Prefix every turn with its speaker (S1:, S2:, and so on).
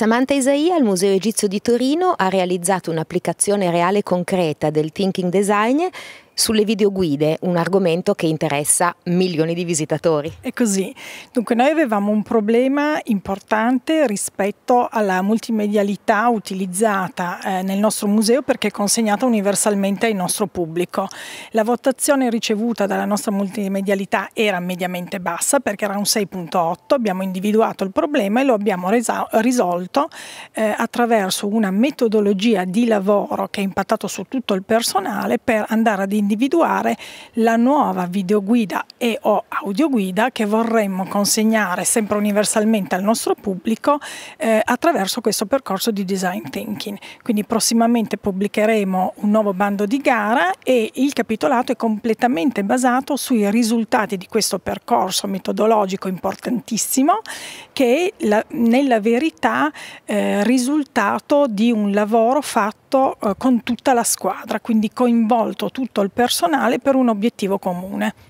S1: Samantha Isaia al Museo Egizio di Torino ha realizzato un'applicazione reale e concreta del thinking design sulle videoguide, un argomento che interessa milioni di
S2: visitatori. È così. Dunque noi avevamo un problema importante rispetto alla multimedialità utilizzata eh, nel nostro museo perché è consegnata universalmente al nostro pubblico. La votazione ricevuta dalla nostra multimedialità era mediamente bassa perché era un 6.8, abbiamo individuato il problema e lo abbiamo risolto eh, attraverso una metodologia di lavoro che ha impattato su tutto il personale per andare ad individuare individuare la nuova videoguida e o audioguida che vorremmo consegnare sempre universalmente al nostro pubblico eh, attraverso questo percorso di design thinking. Quindi prossimamente pubblicheremo un nuovo bando di gara e il capitolato è completamente basato sui risultati di questo percorso metodologico importantissimo che la, nella verità eh, risultato di un lavoro fatto eh, con tutta la squadra, quindi coinvolto tutto il personale per un obiettivo comune.